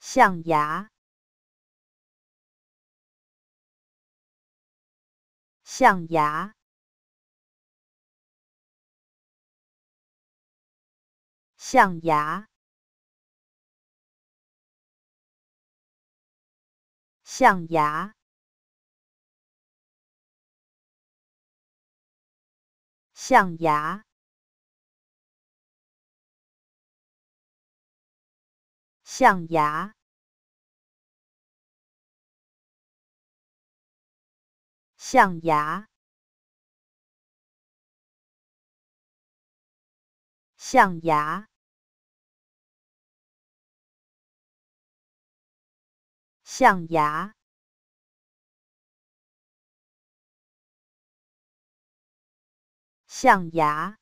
象牙，象牙，象牙，象牙，象牙。象牙，象牙，象牙，象牙，象牙。